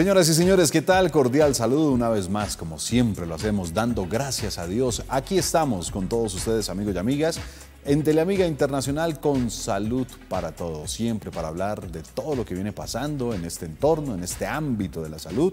Señoras y señores, ¿qué tal? Cordial saludo una vez más, como siempre lo hacemos, dando gracias a Dios. Aquí estamos con todos ustedes, amigos y amigas, en Teleamiga Internacional con salud para todos, siempre para hablar de todo lo que viene pasando en este entorno, en este ámbito de la salud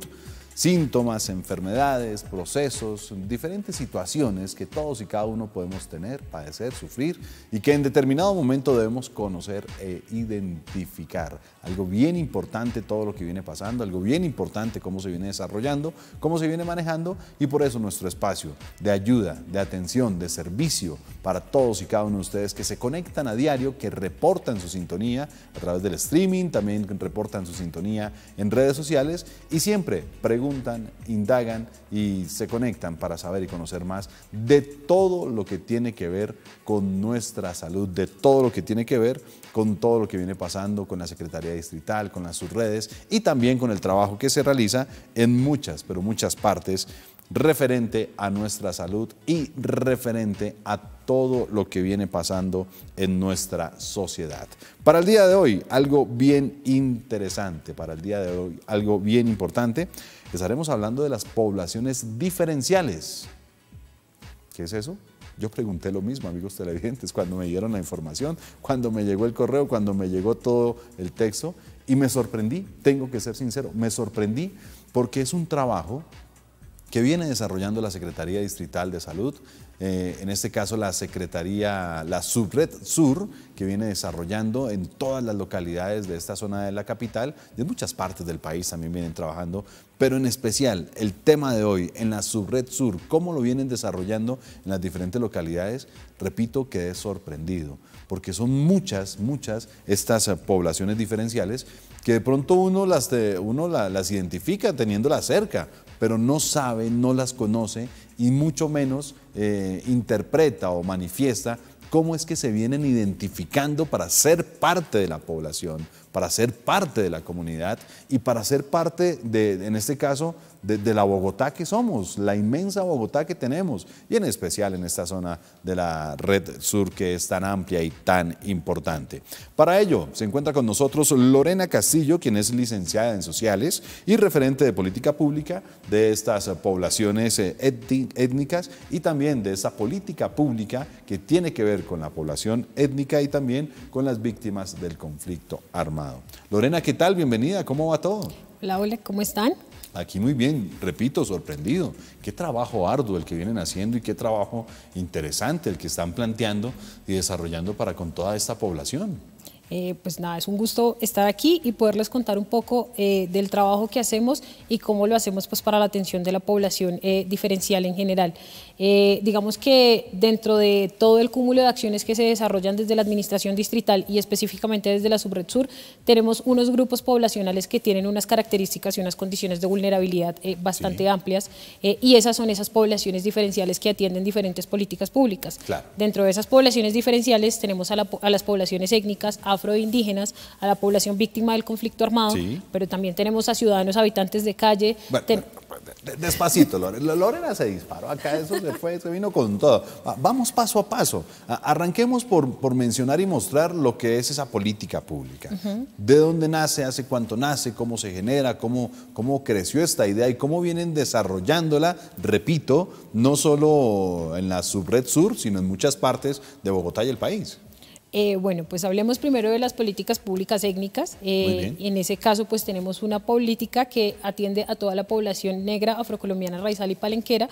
síntomas, enfermedades, procesos, diferentes situaciones que todos y cada uno podemos tener, padecer, sufrir y que en determinado momento debemos conocer e identificar. Algo bien importante todo lo que viene pasando, algo bien importante cómo se viene desarrollando, cómo se viene manejando y por eso nuestro espacio de ayuda, de atención, de servicio para todos y cada uno de ustedes que se conectan a diario, que reportan su sintonía a través del streaming, también reportan su sintonía en redes sociales y siempre preguntan preguntan, indagan y se conectan para saber y conocer más de todo lo que tiene que ver con nuestra salud, de todo lo que tiene que ver con todo lo que viene pasando con la Secretaría Distrital, con las subredes y también con el trabajo que se realiza en muchas, pero muchas partes referente a nuestra salud y referente a todo lo que viene pasando en nuestra sociedad. Para el día de hoy, algo bien interesante, para el día de hoy, algo bien importante, estaremos hablando de las poblaciones diferenciales. ¿Qué es eso? Yo pregunté lo mismo, amigos televidentes, cuando me dieron la información, cuando me llegó el correo, cuando me llegó todo el texto, y me sorprendí, tengo que ser sincero, me sorprendí porque es un trabajo que viene desarrollando la Secretaría Distrital de Salud, eh, en este caso la Secretaría, la Subred Sur, que viene desarrollando en todas las localidades de esta zona de la capital, de muchas partes del país también vienen trabajando, pero en especial el tema de hoy en la Subred Sur, cómo lo vienen desarrollando en las diferentes localidades, repito, que es sorprendido, porque son muchas, muchas estas eh, poblaciones diferenciales que de pronto uno las, eh, uno las identifica teniéndolas cerca, pero no sabe, no las conoce y mucho menos eh, interpreta o manifiesta cómo es que se vienen identificando para ser parte de la población, para ser parte de la comunidad y para ser parte de, en este caso, de, la Bogotá que somos, la inmensa Bogotá que tenemos, y en especial en esta zona de la red sur que es tan amplia y tan importante. Para ello, se encuentra con nosotros Lorena Castillo, quien es licenciada en sociales y referente de política pública de estas poblaciones eh, étnicas y también de esa política pública que tiene que ver con la población étnica y también con las víctimas del conflicto armado. Lorena, ¿qué tal? Bienvenida, ¿cómo va todo? Hola, hola, ¿cómo están? Aquí muy bien, repito, sorprendido. Qué trabajo arduo el que vienen haciendo y qué trabajo interesante el que están planteando y desarrollando para con toda esta población. Eh, pues nada, es un gusto estar aquí y poderles contar un poco eh, del trabajo que hacemos y cómo lo hacemos pues, para la atención de la población eh, diferencial en general. digamos que dentro de todo el cúmulo de acciones que se desarrollan desde la Administración Distrital y específicamente desde la Subred Sur, tenemos unos grupos poblacionales que tienen unas características y unas condiciones de vulnerabilidad bastante amplias y esas son esas poblaciones diferenciales que atienden diferentes políticas públicas. Dentro de esas poblaciones diferenciales tenemos a, a las poblaciones étnicas, a afroindígenas, a la población víctima del conflicto armado, pero también tenemos a ciudadanos habitantes de calle. Pues, despacito, Lorena. se disparó acá, eso se fue, se vino con todo. Vamos paso a paso. Arranquemos por, por mencionar y mostrar lo que es esa política pública. ¿De dónde nace? ¿Hace cuánto nace? ¿Cómo se genera? ¿Cómo, ¿Cómo creció esta idea? ¿Y cómo vienen desarrollándola? Repito, no solo en la subred sur, sino en muchas partes de Bogotá y el país. Eh, bueno, pues hablemos primero de las políticas públicas étnicas. Eh, en ese caso, pues tenemos una política que atiende a toda la población negra, afrocolombiana, raizal y palenquera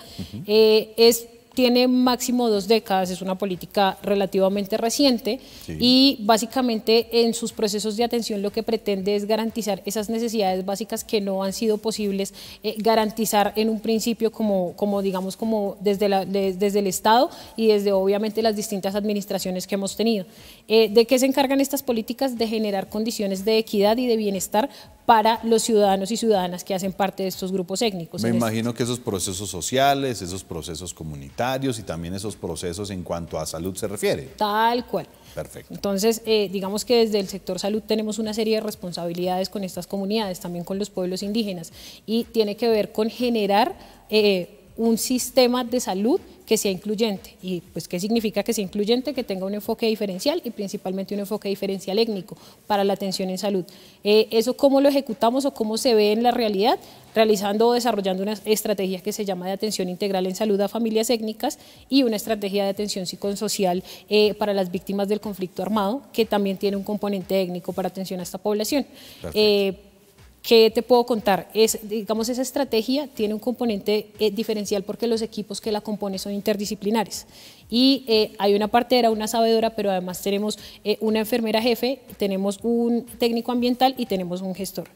tiene máximo dos décadas, es una política relativamente reciente y básicamente en sus procesos de atención lo que pretende es garantizar esas necesidades básicas que no han sido posibles eh, garantizar en un principio como, como digamos como desde, desde el Estado y desde obviamente las distintas administraciones que hemos tenido. Eh, ¿De qué se encargan estas políticas? De generar condiciones de equidad y de bienestar para los ciudadanos y ciudadanas que hacen parte de estos grupos étnicos. Me este imagino que esos procesos sociales, esos procesos comunitarios y también esos procesos en cuanto a salud se refiere. Tal cual. Perfecto. Entonces, eh, digamos que desde el sector salud tenemos una serie de responsabilidades con estas comunidades, también con los pueblos indígenas, y tiene que ver con generar eh, un sistema de salud que sea incluyente. ¿Y pues qué significa que sea incluyente? Que tenga un enfoque diferencial y principalmente un enfoque diferencial étnico para la atención en salud. Eh, ¿Eso cómo lo ejecutamos o cómo se ve en la realidad? Realizando o desarrollando una estrategia que se llama de atención integral en salud a familias étnicas y una estrategia de atención psicosocial eh, para las víctimas del conflicto armado, que también tiene un componente étnico para atención a esta población. ¿Qué te puedo contar? Es, digamos, esa estrategia tiene un componente eh, diferencial porque los equipos que la componen son interdisciplinares. Y eh, hay una partera, una sabedora, pero además tenemos eh, una enfermera jefe, tenemos un técnico ambiental y tenemos un gestor.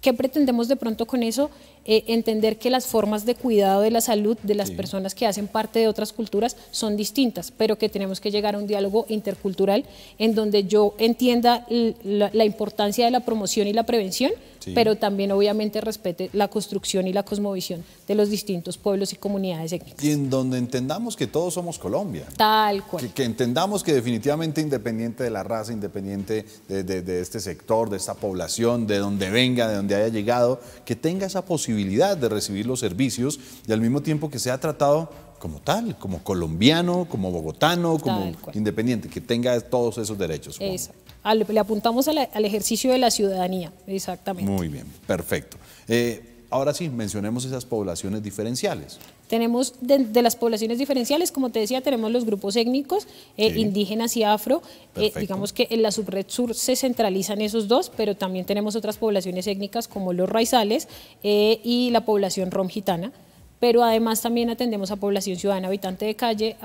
¿Qué pretendemos de pronto con eso? entender que las formas de cuidado de la salud de las personas que hacen parte de otras culturas son distintas, pero que tenemos que llegar a un diálogo intercultural en donde yo entienda la importancia de la promoción y la prevención, pero también obviamente respete la construcción y la cosmovisión de los distintos pueblos y comunidades étnicas. Y en donde entendamos que todos somos Colombia. Tal cual. Que, entendamos que definitivamente independiente de la raza, independiente de, este sector, de esta población, de donde venga, de donde haya llegado, que tenga esa posibilidad de recibir los servicios y al mismo tiempo que sea tratado como tal, como colombiano, como bogotano, como independiente, que tenga todos esos derechos le apuntamos al ejercicio de la ciudadanía, exactamente. Muy bien, perfecto. Eh, ahora sí, mencionemos esas poblaciones diferenciales. Tenemos de, las poblaciones diferenciales, como te decía, tenemos los grupos étnicos, eh, indígenas y afro. Eh, digamos que en la subred sur se centralizan esos dos, pero también tenemos otras poblaciones étnicas como los raizales y la población rom gitana pero además también atendemos a población ciudadana habitante de calle,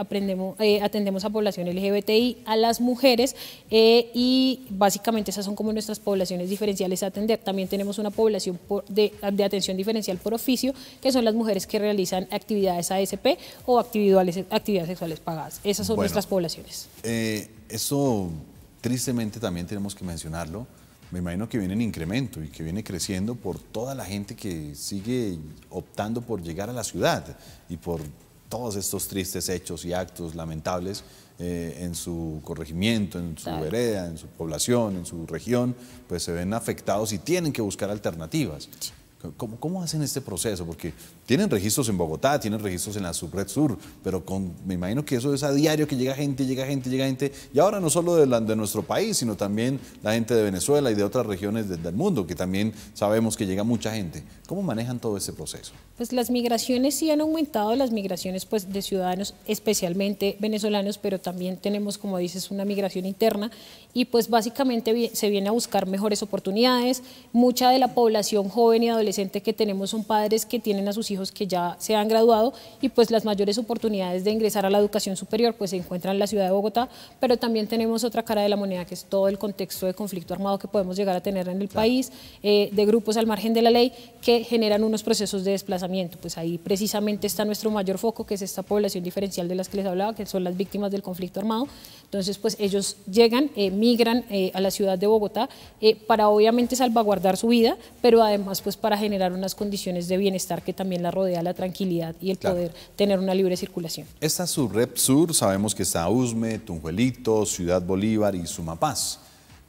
eh, atendemos a población LGBTI, a las mujeres eh, y básicamente esas son como nuestras poblaciones diferenciales a atender. También tenemos una población de, atención diferencial por oficio, que son las mujeres que realizan actividades ASP o actividades, sexuales pagadas. Esas son nuestras poblaciones. Eh, eso tristemente también tenemos que mencionarlo me imagino que viene en incremento y que viene creciendo por toda la gente que sigue optando por llegar a la ciudad y por todos estos tristes hechos y actos lamentables eh, en su corregimiento, en su vereda, en su población, en su región, pues se ven afectados y tienen que buscar alternativas. ¿Cómo, hacen este proceso? Porque tienen registros en Bogotá, tienen registros en la subred sur, pero con, me imagino que eso es a diario que llega gente, llega gente, llega gente, y ahora no solo de, de nuestro país, sino también la gente de Venezuela y de otras regiones del mundo, que también sabemos que llega mucha gente. ¿Cómo manejan todo ese proceso? Pues las migraciones sí han aumentado, las migraciones pues, de ciudadanos, especialmente venezolanos, pero también tenemos, como dices, una migración interna, y pues básicamente se viene a buscar mejores oportunidades. Mucha de la población joven y adolescente que tenemos son padres que tienen a sus hijos que ya se han graduado y pues las mayores oportunidades de ingresar a la educación superior pues se encuentran en la ciudad de Bogotá, pero también tenemos otra cara de la moneda que es todo el contexto de conflicto armado que podemos llegar a tener en el país, eh, de grupos al margen de la ley que generan unos procesos de desplazamiento. Pues ahí precisamente está nuestro mayor foco, que es esta población diferencial de las que les hablaba, que son las víctimas del conflicto armado, entonces, pues ellos llegan, eh, migran eh, a la ciudad de Bogotá eh, para obviamente salvaguardar su vida, pero además pues para generar unas condiciones de bienestar que también la rodea la tranquilidad y el poder tener una libre circulación. Esta subrep sur, sabemos que está Usme, Tunjuelito, Ciudad Bolívar y Sumapaz.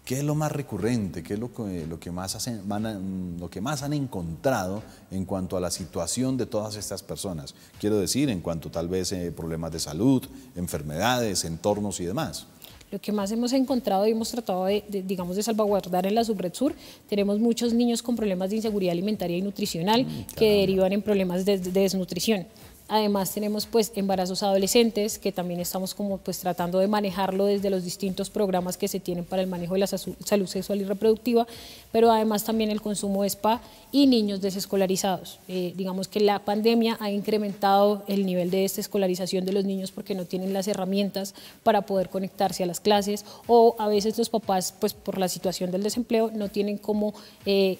¿Qué es lo más recurrente? ¿Qué es lo que, eh, lo, que más hacen, mm, lo que más han encontrado en cuanto a la situación de todas estas personas? Quiero decir, en cuanto tal vez eh, problemas de salud, enfermedades, entornos y demás. Lo que más hemos encontrado y hemos tratado de, digamos, de salvaguardar en la subred sur, tenemos muchos niños con problemas de inseguridad alimentaria y nutricional mm, que derivan en problemas de desnutrición. Además tenemos pues embarazos adolescentes que también estamos como pues tratando de manejarlo desde los distintos programas que se tienen para el manejo de la salud sexual y reproductiva, pero además también el consumo de spa y niños desescolarizados. Eh, digamos que la pandemia ha incrementado el nivel de desescolarización de los niños porque no tienen las herramientas para poder conectarse a las clases o a veces los papás pues por la situación del desempleo no tienen cómo eh,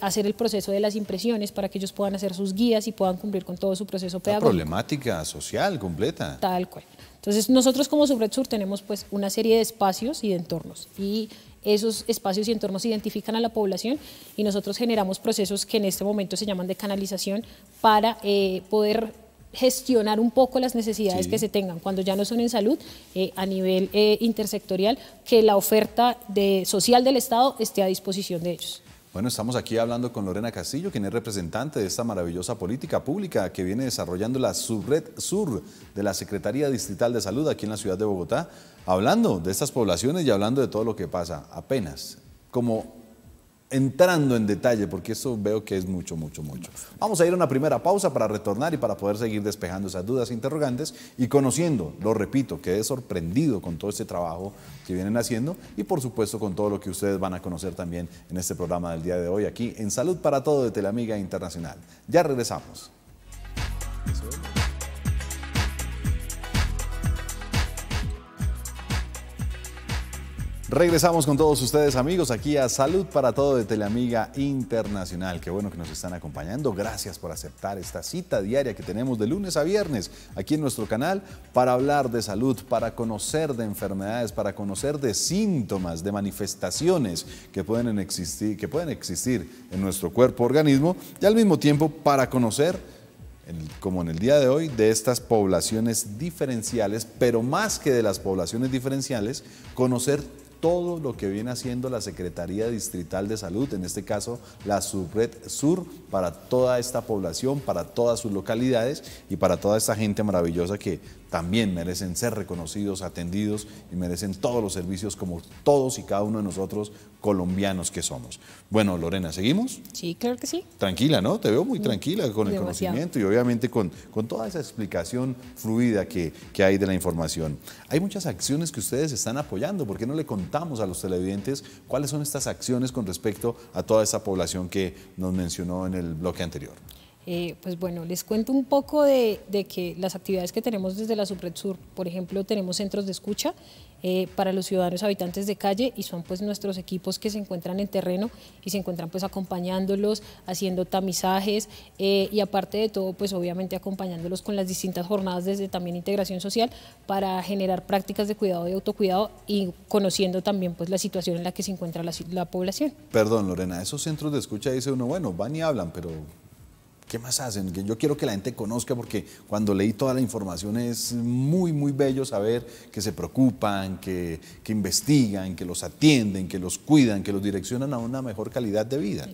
hacer el proceso de las impresiones para que ellos puedan hacer sus guías y puedan cumplir con todo su proceso pedagógico problemática social completa. Tal cual. Entonces, nosotros como Subred Sur tenemos pues una serie de espacios y de entornos y esos espacios y entornos identifican a la población y nosotros generamos procesos que en este momento se llaman de canalización para eh, poder gestionar un poco las necesidades que se tengan cuando ya no son en salud eh, a nivel eh, intersectorial, que la oferta de, social del Estado esté a disposición de ellos. Bueno, estamos aquí hablando con Lorena Castillo, quien es representante de esta maravillosa política pública que viene desarrollando la subred sur de la Secretaría Distrital de Salud aquí en la ciudad de Bogotá, hablando de estas poblaciones y hablando de todo lo que pasa. Apenas como entrando en detalle, porque eso veo que es mucho, mucho, mucho. Vamos a ir a una primera pausa para retornar y para poder seguir despejando esas dudas e interrogantes y conociendo, lo repito, quedé sorprendido con todo este trabajo que vienen haciendo y por supuesto con todo lo que ustedes van a conocer también en este programa del día de hoy aquí en Salud para Todo de Teleamiga Internacional. Ya regresamos. Regresamos con todos ustedes amigos aquí a Salud para Todo de Teleamiga Internacional. Qué bueno que nos están acompañando. Gracias por aceptar esta cita diaria que tenemos de lunes a viernes aquí en nuestro canal para hablar de salud, para conocer de enfermedades, para conocer de síntomas, de manifestaciones que pueden existir, que pueden existir en nuestro cuerpo organismo y al mismo tiempo para conocer como en el día de hoy, de estas poblaciones diferenciales, pero más que de las poblaciones diferenciales, conocer todo lo que viene haciendo la Secretaría Distrital de Salud, en este caso la Subred Sur, para toda esta población, para todas sus localidades y para toda esta gente maravillosa que también merecen ser reconocidos, atendidos y merecen todos los servicios como todos y cada uno de nosotros colombianos que somos. Bueno, Lorena, ¿seguimos? Sí, claro que sí. Tranquila, ¿no? Te veo muy mm, tranquila con el conocimiento y obviamente con, con toda esa explicación fluida que, que hay de la información. Hay muchas acciones que ustedes están apoyando, ¿por qué no le contamos? a los televidentes cuáles son estas acciones con respecto a toda esa población que nos mencionó en el bloque anterior. Eh, pues bueno, les cuento un poco de, de, que las actividades que tenemos desde la Subred Sur, por ejemplo, tenemos centros de escucha eh, para los ciudadanos habitantes de calle y son pues nuestros equipos que se encuentran en terreno y se encuentran pues acompañándolos, haciendo tamizajes eh, y aparte de todo pues obviamente acompañándolos con las distintas jornadas desde también integración social para generar prácticas de cuidado y autocuidado y conociendo también pues la situación en la que se encuentra la población. Perdón Lorena, esos centros de escucha dice uno, bueno, van y hablan, pero ¿Qué más hacen? Yo quiero que la gente conozca porque cuando leí toda la información es muy, muy bello saber que se preocupan, que, que investigan, que los atienden, que los cuidan, que los direccionan a una mejor calidad de vida.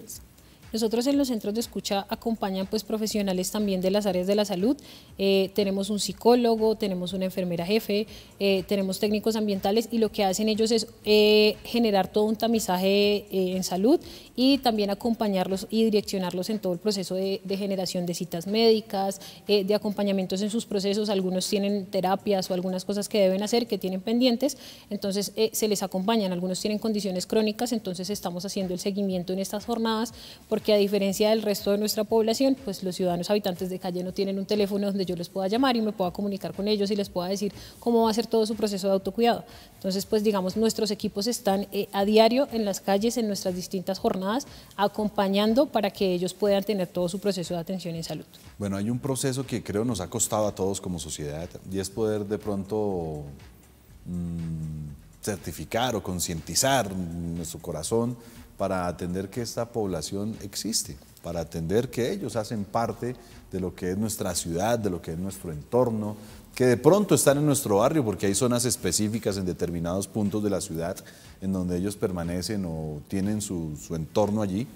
Nosotros en los centros de escucha acompañan pues profesionales también de las áreas de la salud. Eh, tenemos un psicólogo, tenemos una enfermera jefe, eh, tenemos técnicos ambientales y lo que hacen ellos es eh, generar todo un tamizaje en salud y también acompañarlos y direccionarlos en todo el proceso de, generación de citas médicas, de acompañamientos en sus procesos. Algunos tienen terapias o algunas cosas que deben hacer, que tienen pendientes, entonces se les acompañan. Algunos tienen condiciones crónicas, entonces estamos haciendo el seguimiento en estas jornadas. por que a diferencia del resto de nuestra población, pues los ciudadanos habitantes de calle no tienen un teléfono donde yo les pueda llamar y me pueda comunicar con ellos y les pueda decir cómo va a ser todo su proceso de autocuidado. Entonces, pues digamos, nuestros equipos están eh, a diario en las calles, en nuestras distintas jornadas, acompañando para que ellos puedan tener todo su proceso de atención en salud. Bueno, hay un proceso que creo nos ha costado a todos como sociedad y es poder de pronto mm, certificar o concientizar nuestro corazón para atender que esta población existe, para atender que ellos hacen parte de lo que es nuestra ciudad, de lo que es nuestro entorno, que de pronto están en nuestro barrio, porque hay zonas específicas en determinados puntos de la ciudad en donde ellos permanecen o tienen su, su entorno allí.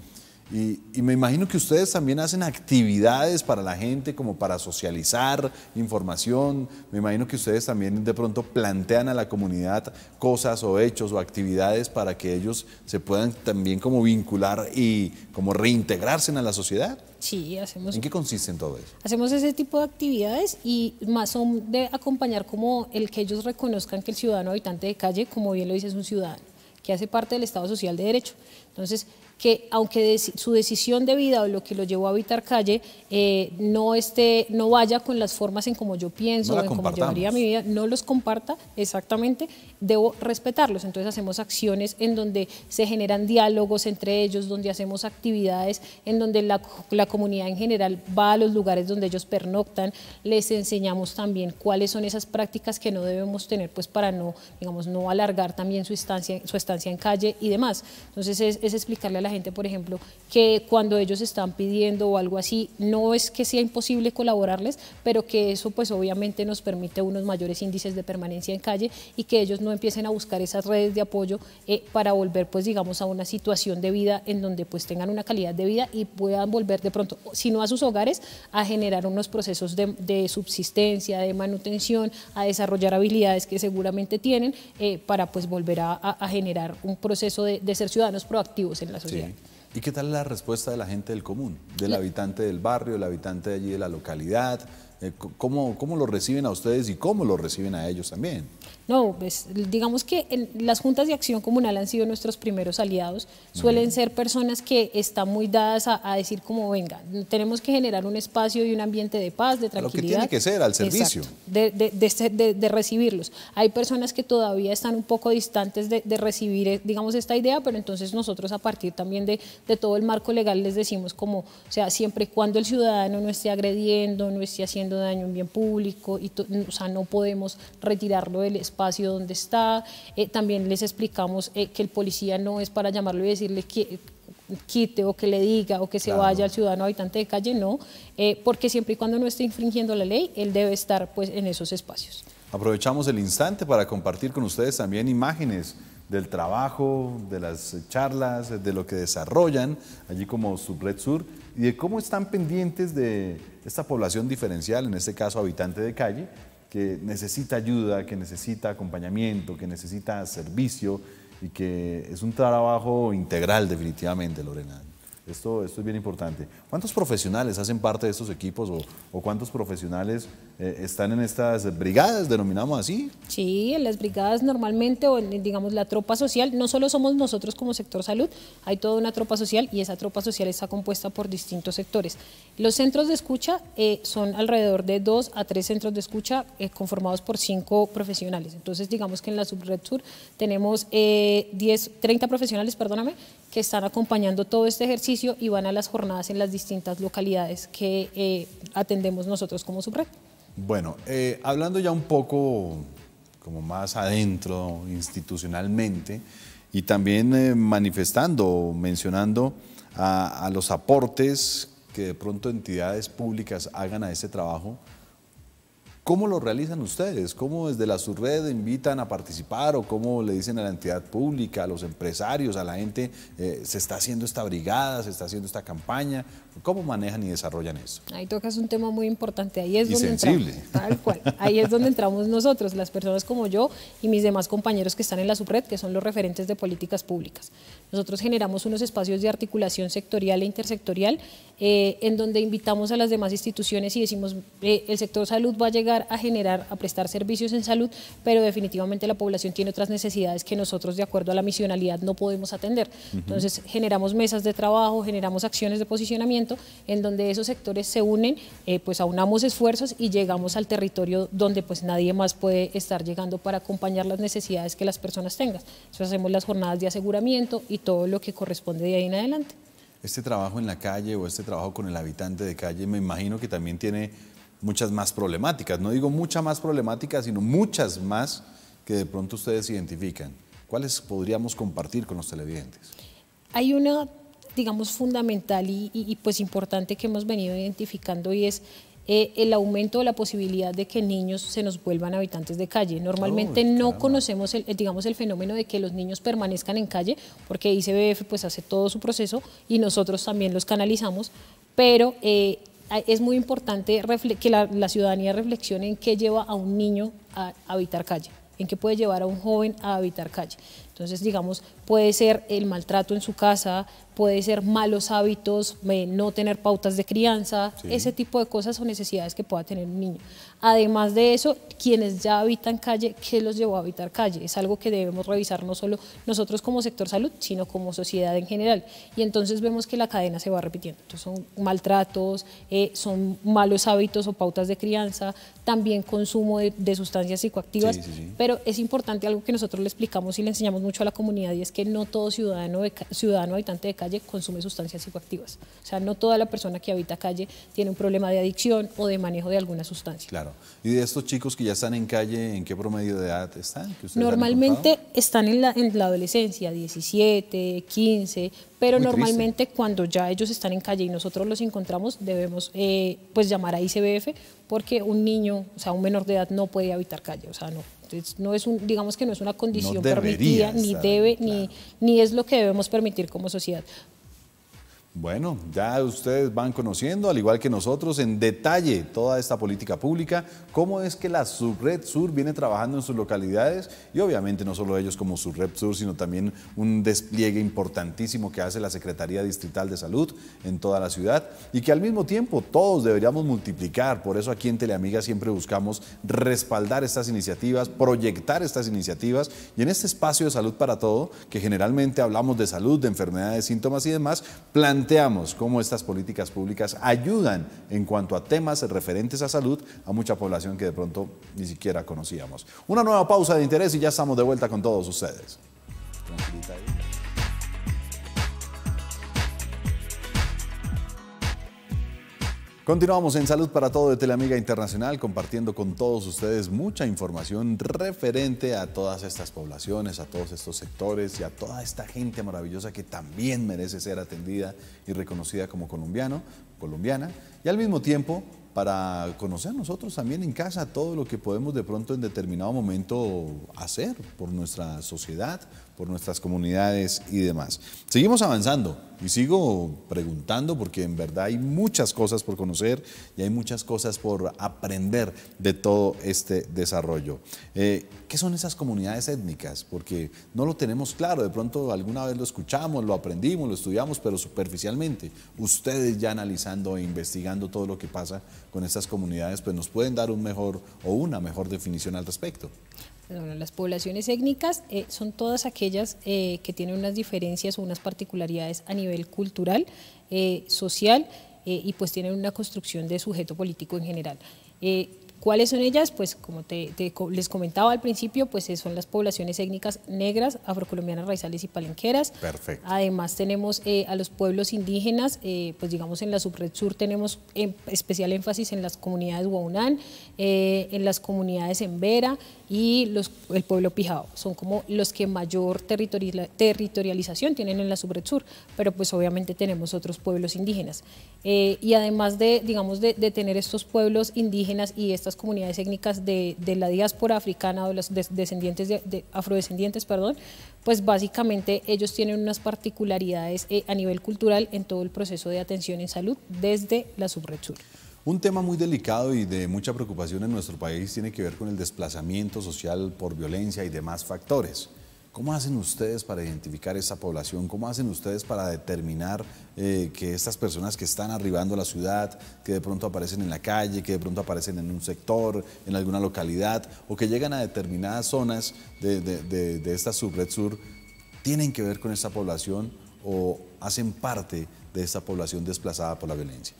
Y, me imagino que ustedes también hacen actividades para la gente, como para socializar información. Me imagino que ustedes también de pronto plantean a la comunidad cosas o hechos o actividades para que ellos se puedan también como vincular y como reintegrarse a la sociedad. Sí, hacemos. ¿En qué consiste en todo eso? Hacemos ese tipo de actividades y más son de acompañar como el que ellos reconozcan que el ciudadano habitante de calle, como bien lo dice, es un ciudadano que hace parte del Estado Social de Derecho. Entonces, que aunque su decisión de vida o lo que lo llevó a habitar calle eh, no esté, no vaya con las formas en como yo pienso en cómo llevaría mi vida, no los comparta exactamente, debo respetarlos. Entonces hacemos acciones en donde se generan diálogos entre ellos, donde hacemos actividades, en donde la, la comunidad en general va a los lugares donde ellos pernoctan, les enseñamos también cuáles son esas prácticas que no debemos tener, pues para no, digamos, no alargar también su estancia, su estancia en calle y demás. Entonces es, explicarle a la gente, por ejemplo, que cuando ellos están pidiendo o algo así, no es que sea imposible colaborarles, pero que eso pues obviamente nos permite unos mayores índices de permanencia en calle y que ellos no empiecen a buscar esas redes de apoyo eh, para volver pues digamos a una situación de vida en donde pues tengan una calidad de vida y puedan volver de pronto, si no a sus hogares, a generar unos procesos de, subsistencia, de manutención, a desarrollar habilidades que seguramente tienen eh, para pues volver a generar un proceso de, ser ciudadanos proactivos en la sociedad. ¿Y qué tal la respuesta de la gente del común, del habitante del barrio, del habitante de allí de la localidad? Eh, ¿Cómo, ¿Cómo lo reciben a ustedes y cómo lo reciben a ellos también? No, pues, digamos que las juntas de acción comunal han sido nuestros primeros aliados. Suelen ser personas que están muy dadas a, decir como, venga, tenemos que generar un espacio y un ambiente de paz, de tranquilidad. Lo que tiene que ser, al servicio. De, de, recibirlos. Hay personas que todavía están un poco distantes de, recibir, eh, digamos, esta idea, pero entonces nosotros a partir también de, todo el marco legal les decimos como, o sea, siempre y cuando el ciudadano no esté agrediendo, no esté haciendo daño en bien público, y o sea, no podemos retirarlo del espacio espacio donde está. Eh, también les explicamos eh, que el policía no es para llamarlo y decirle que quite o que le diga o que se vaya al ciudadano habitante de calle, no, eh, porque siempre y cuando no esté infringiendo la ley, él debe estar pues en esos espacios. Aprovechamos el instante para compartir con ustedes también imágenes del trabajo, de las charlas, de lo que desarrollan allí como Subred Sur y de cómo están pendientes de esta población diferencial, en este caso habitante de calle, que necesita ayuda, que necesita acompañamiento, que necesita servicio y que es un trabajo integral definitivamente, Lorena. Esto, esto es bien importante. ¿Cuántos profesionales hacen parte de estos equipos o, cuántos profesionales eh, están en estas brigadas, denominamos así? Sí, en las brigadas normalmente, o en, digamos la tropa social, no solo somos nosotros como sector salud, hay toda una tropa social y esa tropa social está compuesta por distintos sectores. Los centros de escucha eh, son alrededor de dos a tres centros de escucha eh, conformados por cinco profesionales. Entonces, digamos que en la subred sur tenemos 10, 30 profesionales, perdóname, que están acompañando todo este ejercicio y van a las jornadas en las distintas localidades que eh, atendemos nosotros como subred. Bueno, eh, hablando ya un poco como más adentro institucionalmente y también eh, manifestando, mencionando a, a los aportes que de pronto entidades públicas hagan a este trabajo, ¿Cómo lo realizan ustedes? ¿Cómo desde la subred invitan a participar o cómo le dicen a la entidad pública, a los empresarios, a la gente, eh, se está haciendo esta brigada, se está haciendo esta campaña? ¿Cómo manejan y desarrollan eso? Ahí tocas un tema muy importante, ahí es donde sensible. entramos. Tal cual. Ahí es donde entramos nosotros, las personas como yo y mis demás compañeros que están en la subred, que son los referentes de políticas públicas. Nosotros generamos unos espacios de articulación sectorial e intersectorial eh, en donde invitamos a las demás instituciones y decimos, el sector salud va a llegar a generar, a prestar servicios en salud, pero definitivamente la población tiene otras necesidades que nosotros de acuerdo a la misionalidad no podemos atender. Entonces generamos mesas de trabajo, generamos acciones de posicionamiento en donde esos sectores se unen, eh, pues aunamos esfuerzos y llegamos al territorio donde pues nadie más puede estar llegando para acompañar las necesidades que las personas tengan. Entonces hacemos las jornadas de aseguramiento y todo lo que corresponde de ahí en adelante. Este trabajo en la calle o este trabajo con el habitante de calle me imagino que también tiene muchas más problemáticas. No digo muchas más problemáticas, sino muchas más que de pronto ustedes identifican. ¿Cuáles podríamos compartir con los televidentes? Hay una digamos, fundamental y, pues importante que hemos venido identificando y es eh, el aumento de la posibilidad de que niños se nos vuelvan habitantes de calle. Normalmente no conocemos el, digamos, el fenómeno de que los niños permanezcan en calle, porque ICBF pues hace todo su proceso y nosotros también los canalizamos, pero eh, es muy importante que la, ciudadanía reflexione en qué lleva a un niño a habitar calle, en qué puede llevar a un joven a habitar calle. Entonces, digamos, puede ser el maltrato en su casa, puede ser malos hábitos, eh, no tener pautas de crianza, ese tipo de cosas o necesidades que pueda tener un niño. Además de eso, quienes ya habitan calle, ¿qué los llevó a habitar calle? Es algo que debemos revisar no solo nosotros como sector salud, sino como sociedad en general. Y entonces vemos que la cadena se va repitiendo. Entonces son maltratos, eh, son malos hábitos o pautas de crianza, también consumo de, sustancias psicoactivas, pero es importante algo que nosotros le explicamos y le enseñamos mucho a la comunidad y es que no todo ciudadano, ciudadano habitante de calle consume sustancias psicoactivas. O sea, no toda la persona que habita calle tiene un problema de adicción o de manejo de alguna sustancia. Claro. ¿Y de estos chicos que ya están en calle, en qué promedio de edad están? Normalmente están en la, adolescencia, 17, 15, pero normalmente cuando ya ellos están en calle y nosotros los encontramos, debemos eh, pues llamar a ICBF porque un niño, o sea, un menor de edad no puede habitar calle, o sea, no, no es un, digamos que no es una condición permitida, ni debe, ni, ni es lo que debemos permitir como sociedad. Bueno, ya ustedes van conociendo, al igual que nosotros, en detalle toda esta política pública, cómo es que la Subred Sur viene trabajando en sus localidades y obviamente no solo ellos como Subred Sur, sino también un despliegue importantísimo que hace la Secretaría Distrital de Salud en toda la ciudad y que al mismo tiempo todos deberíamos multiplicar. Por eso aquí en Teleamiga siempre buscamos respaldar estas iniciativas, proyectar estas iniciativas y en este espacio de salud para todo, que generalmente hablamos de salud, de enfermedades, síntomas y demás, plantear planteamos cómo estas políticas públicas ayudan en cuanto a temas referentes a salud a mucha población que de pronto ni siquiera conocíamos. Una nueva pausa de interés y ya estamos de vuelta con todos ustedes. Continuamos en Salud para Todo de Teleamiga Internacional, compartiendo con todos ustedes mucha información referente a todas estas poblaciones, a todos estos sectores y a toda esta gente maravillosa que también merece ser atendida y reconocida como colombiano, colombiana, y al mismo tiempo para conocer nosotros también en casa todo lo que podemos de pronto en determinado momento hacer por nuestra sociedad, por nuestras comunidades y demás. Seguimos avanzando y sigo preguntando porque en verdad hay muchas cosas por conocer y hay muchas cosas por aprender de todo este desarrollo. Eh, ¿Qué son esas comunidades étnicas? Porque no lo tenemos claro, de pronto alguna vez lo escuchamos, lo aprendimos, lo estudiamos, pero superficialmente. Ustedes ya analizando e investigando todo lo que pasa con estas comunidades, pues nos pueden dar un mejor o una mejor definición al respecto las poblaciones étnicas eh, son todas aquellas eh, que tienen unas diferencias o unas particularidades a nivel cultural, eh, social y pues tienen una construcción de sujeto político en general. ¿Cuáles son ellas? Pues como te, les comentaba al principio, pues son las poblaciones étnicas negras, afrocolombianas, raizales y palenqueras. Perfecto. Además tenemos eh, a los pueblos indígenas, eh, pues digamos en la subred sur tenemos em, especial énfasis en las comunidades Guaunán, eh, en las comunidades embera y el pueblo Pijao. Son como los que mayor territorialización tienen en la subred sur, pero pues obviamente tenemos otros pueblos indígenas. y además de, digamos, de tener estos pueblos indígenas y estas comunidades étnicas de, la diáspora africana o los descendientes afrodescendientes, perdón, pues básicamente ellos tienen unas particularidades eh, a nivel cultural en todo el proceso de atención en salud desde la subred sur. Un tema muy delicado y de mucha preocupación en nuestro país tiene que ver con el desplazamiento social por violencia y demás factores. ¿Cómo hacen ustedes para identificar esa población? ¿Cómo hacen ustedes para determinar eh, que estas personas que están arribando a la ciudad, que de pronto aparecen en la calle, que de pronto aparecen en un sector, en alguna localidad, o que llegan a determinadas zonas de, esta subred sur, tienen que ver con esa población o hacen parte de esta población desplazada por la violencia?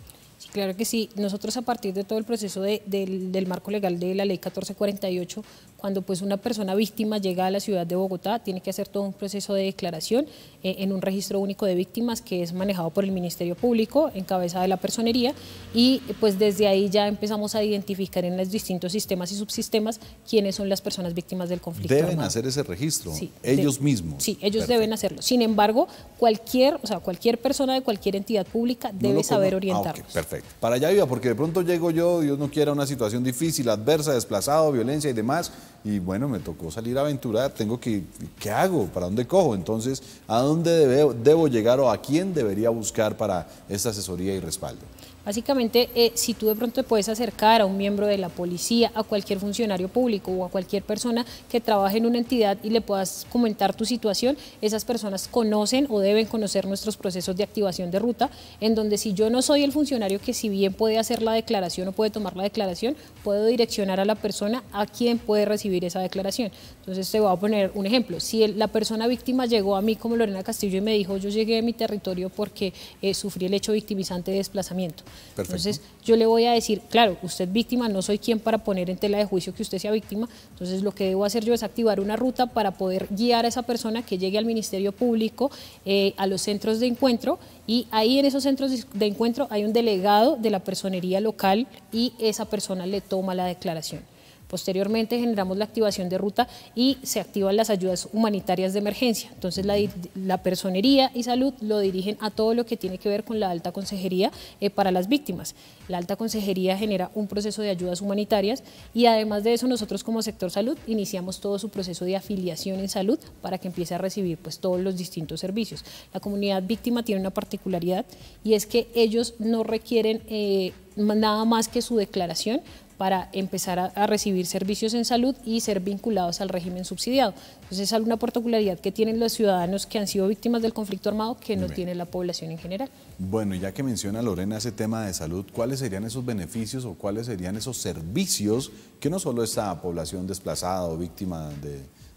claro que sí. Nosotros a partir de todo el proceso del marco legal de la ley 1448 cuando pues una persona víctima llega a la ciudad de Bogotá, tiene que hacer todo un proceso de declaración eh, en un registro único de víctimas que es manejado por el Ministerio Público en cabeza de la personería y pues desde ahí ya empezamos a identificar en los distintos sistemas y subsistemas quiénes son las personas víctimas del conflicto. Deben hacer ese registro, ellos mismos. Sí, ellos deben hacerlo. Sin embargo, cualquier, o sea, cualquier persona de cualquier entidad pública debe saber ah, orientarlos. perfecto. Para allá iba, porque de pronto llego yo, Dios no quiera, una situación difícil, adversa, desplazado, violencia y demás, y bueno, me tocó salir a aventurar, tengo que, ¿qué hago? ¿Para dónde cojo? Entonces, ¿a dónde debo, debo llegar o a quién debería buscar para esta asesoría y respaldo? Básicamente, eh, si tú de pronto te puedes acercar a un miembro de la policía, a cualquier funcionario público o a cualquier persona que trabaje en una entidad y le puedas comentar tu situación, esas personas conocen o deben conocer nuestros procesos de activación de ruta, en donde si yo no soy el funcionario que si bien puede hacer la declaración o puede tomar la declaración, puedo direccionar a la persona a quien puede recibir esa declaración. Entonces te voy a poner un ejemplo. Si la persona víctima llegó a mí como Lorena Castillo y me dijo yo llegué a mi territorio porque eh, sufrí el hecho victimizante de desplazamiento. Entonces, yo le voy a decir, claro, usted víctima, no soy quien para poner en tela de juicio que usted sea víctima, entonces lo que debo hacer yo es activar una ruta para poder guiar a esa persona que llegue al Ministerio Público, eh, a los centros de encuentro, y ahí en esos centros de encuentro hay un delegado de la personería local y esa persona le toma la declaración. Posteriormente generamos la activación de ruta y se activan las ayudas humanitarias de emergencia. Entonces la, personería y salud lo dirigen a todo lo que tiene que ver con la alta consejería eh, para las víctimas. La alta consejería genera un proceso de ayudas humanitarias y además de eso nosotros como sector salud iniciamos todo su proceso de afiliación en salud para que empiece a recibir pues todos los distintos servicios. La comunidad víctima tiene una particularidad y es que ellos no requieren eh, nada más que su declaración para empezar a, recibir servicios en salud y ser vinculados al régimen subsidiado. Entonces es alguna particularidad que tienen los ciudadanos que han sido víctimas del conflicto armado que no tiene la población en general. Bueno, ya que menciona Lorena ese tema de salud, ¿cuáles serían esos beneficios o cuáles serían esos servicios que no solo esta población desplazada o víctima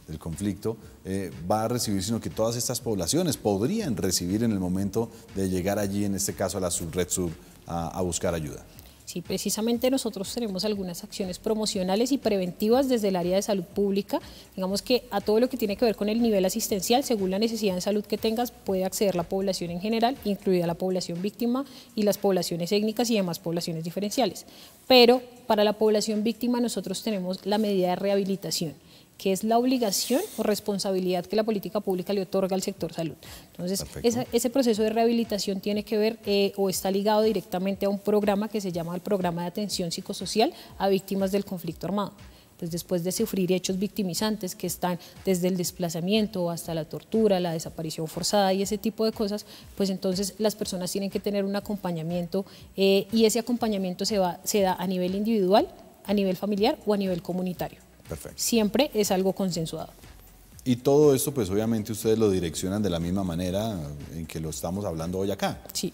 del conflicto eh, va a recibir, sino que todas estas poblaciones podrían recibir en el momento de llegar allí, en este caso a la subred sub, a buscar ayuda? Sí, precisamente nosotros tenemos algunas acciones promocionales y preventivas desde el área de salud pública. Digamos que a todo lo que tiene que ver con el nivel asistencial, según la necesidad de salud que tengas, puede acceder la población en general, incluida la población víctima y las poblaciones étnicas y demás poblaciones diferenciales. Pero para la población víctima nosotros tenemos la medida de rehabilitación que es la obligación o responsabilidad que la política pública le otorga al sector salud. Entonces, ese proceso de rehabilitación tiene que ver eh, o está ligado directamente a un programa que se llama el Programa de Atención Psicosocial a Víctimas del Conflicto Armado. Entonces, después de sufrir hechos victimizantes que están desde el desplazamiento hasta la tortura, la desaparición forzada y ese tipo de cosas, pues entonces las personas tienen que tener un acompañamiento eh, y ese acompañamiento se da a nivel individual, a nivel familiar o a nivel comunitario. Perfecto. Siempre es algo consensuado. Y todo esto, pues obviamente ustedes lo direccionan de la misma manera en que lo estamos hablando hoy acá. Sí.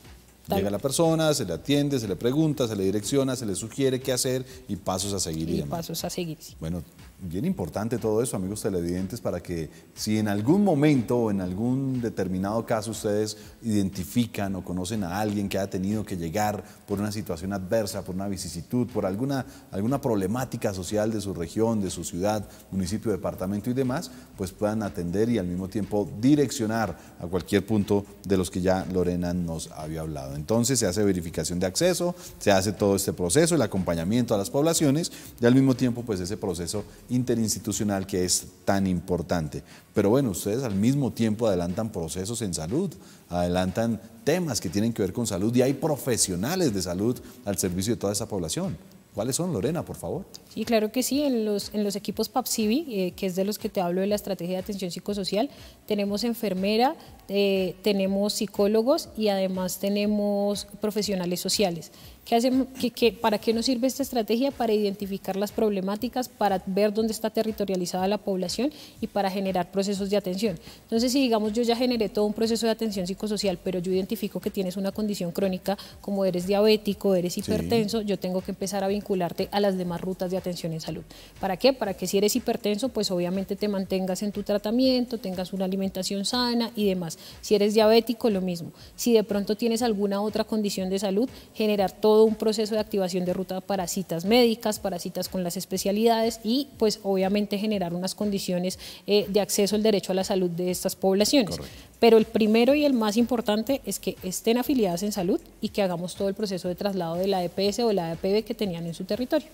Llega la persona, se le atiende, se le pregunta, se le direcciona, se le sugiere qué hacer y pasos a seguir. Y, y pasos a seguir. Sí. Bueno, bien importante todo eso, amigos televidentes, para que si en algún momento o en algún determinado caso ustedes identifican o conocen a alguien que ha tenido que llegar por una situación adversa, por una vicisitud, por alguna, alguna problemática social de su región, de su ciudad, municipio, departamento y demás, pues puedan atender y al mismo tiempo direccionar a cualquier punto de los que ya Lorena nos había hablado. Entonces se hace verificación de acceso, se hace todo este proceso, el acompañamiento a las poblaciones y al mismo tiempo pues ese proceso interinstitucional que es tan importante. Pero bueno, ustedes al mismo tiempo adelantan procesos en salud, adelantan temas que tienen que ver con salud y hay profesionales de salud al servicio de toda esa población. ¿Cuáles son, Lorena, por favor? Sí, claro que sí. En los, en los equipos PAPSIBI, eh, que es de los que te hablo de la estrategia de atención psicosocial, tenemos enfermera, eh, tenemos psicólogos y además tenemos profesionales sociales qué, ¿Para qué nos sirve esta estrategia? Para identificar las problemáticas, para ver dónde está territorializada la población y para generar procesos de atención. Entonces, si digamos yo ya generé todo un proceso de atención psicosocial, pero yo identifico que tienes una condición crónica, como eres diabético, eres hipertenso, yo tengo que empezar a vincularte a las demás rutas de atención en salud. ¿Para qué? Para que si eres hipertenso, pues obviamente te mantengas en tu tratamiento, tengas una alimentación sana y demás. Si eres diabético, lo mismo. Si de pronto tienes alguna otra condición de salud, generar todo todo un proceso de activación de ruta para citas médicas, para citas con las especialidades y pues obviamente generar unas condiciones eh, de acceso al derecho a la salud de estas poblaciones. Pero el primero y el más importante es que estén afiliadas en salud y que hagamos todo el proceso de traslado de la EPS o la EPB que tenían en su territorio.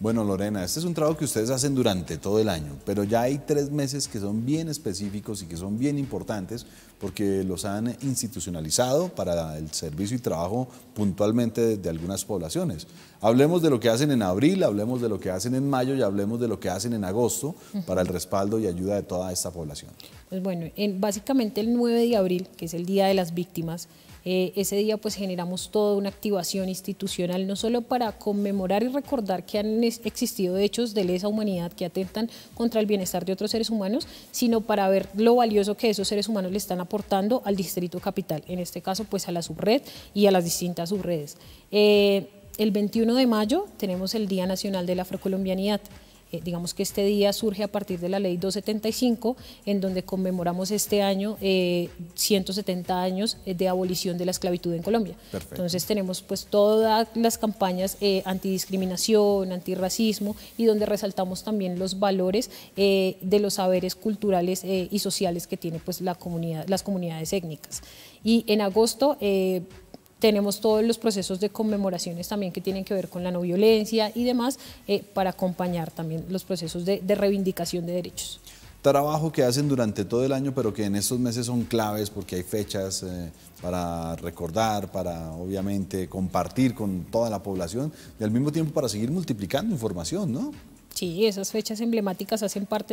Bueno, Lorena, este es un trabajo que ustedes hacen durante todo el año, pero ya hay tres meses que son bien específicos y que son bien importantes porque los han institucionalizado para el servicio y trabajo puntualmente de algunas poblaciones. Hablemos de lo que hacen en abril, hablemos de lo que hacen en mayo y hablemos de lo que hacen en agosto para el respaldo y ayuda de toda esta población. Pues bueno, básicamente el 9 de abril, que es el Día de las Víctimas, eh, ese día pues generamos toda una activación institucional, no solo para conmemorar y recordar que han existido hechos de lesa humanidad que atentan contra el bienestar de otros seres humanos, sino para ver lo valioso que esos seres humanos le están aportando al distrito capital, en este caso pues a la subred y a las distintas subredes. Eh, el 21 de mayo tenemos el Día Nacional de la Afrocolombianidad. Eh, digamos que este día surge a partir de la ley 275, en donde conmemoramos este año 170 eh, años eh, de abolición de la esclavitud en Colombia. Entonces tenemos pues todas las campañas antidiscriminación, antirracismo y donde resaltamos también los valores de los saberes culturales y sociales que tiene pues la comunidad, las comunidades étnicas. Y en agosto tenemos todos los procesos de conmemoraciones también que tienen que ver con la no violencia y demás eh, para acompañar también los procesos de, reivindicación de derechos trabajo que hacen durante todo el año, pero que en estos meses son claves porque hay fechas eh, para recordar, para obviamente compartir con toda la población y al mismo tiempo para seguir multiplicando información, ¿no? Sí, esas fechas emblemáticas hacen parte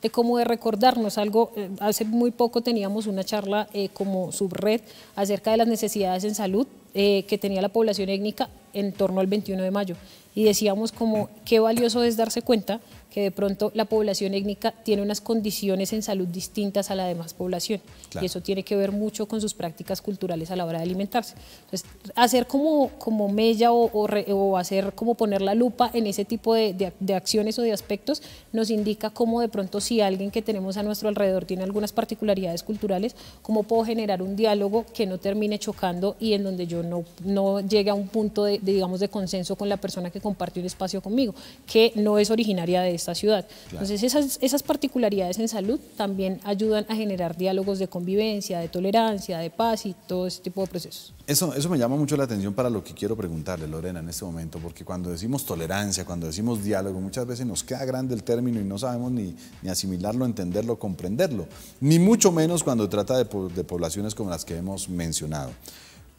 de, cómo de recordarnos algo. Eh, hace muy poco teníamos una charla eh, como subred acerca de las necesidades en salud eh, que tenía la población étnica en torno al 21 de mayo. Y decíamos como qué valioso es darse cuenta que de pronto la población étnica tiene unas condiciones en salud distintas a la demás población. Y eso tiene que ver mucho con sus prácticas culturales a la hora de alimentarse. Entonces, hacer como, como mella o, hacer como poner la lupa en ese tipo de, de, de, acciones o de aspectos nos indica cómo de pronto si alguien que tenemos a nuestro alrededor tiene algunas particularidades culturales, cómo puedo generar un diálogo que no termine chocando y en donde yo no, no llegue a un punto de, consenso con la persona que compartió el espacio conmigo, que no es originaria de esta ciudad. Entonces esas, particularidades en salud también ayudan a generar diálogos de convivencia, de tolerancia, de paz y todo ese tipo de procesos. Eso, me llama mucho la atención para lo que quiero preguntarle, Lorena, en este momento, porque cuando decimos tolerancia, cuando decimos diálogo, muchas veces nos queda grande el término y no sabemos ni, asimilarlo, entenderlo, comprenderlo, ni mucho menos cuando trata de poblaciones como las que hemos mencionado.